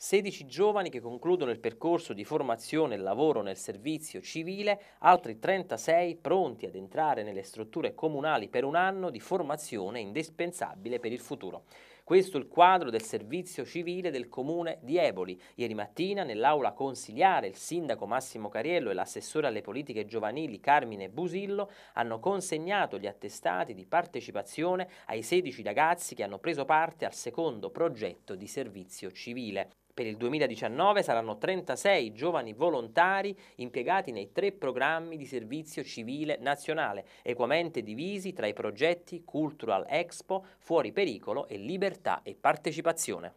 16 giovani che concludono il percorso di formazione e lavoro nel servizio civile, altri 36 pronti ad entrare nelle strutture comunali per un anno di formazione indispensabile per il futuro. Questo è il quadro del servizio civile del comune di Eboli. Ieri mattina nell'aula consiliare il sindaco Massimo Cariello e l'assessore alle politiche giovanili Carmine Busillo hanno consegnato gli attestati di partecipazione ai 16 ragazzi che hanno preso parte al secondo progetto di servizio civile. Per il 2019 saranno 36 giovani volontari impiegati nei tre programmi di servizio civile nazionale, equamente divisi tra i progetti Cultural Expo, Fuori Pericolo e Libertà libertà e partecipazione.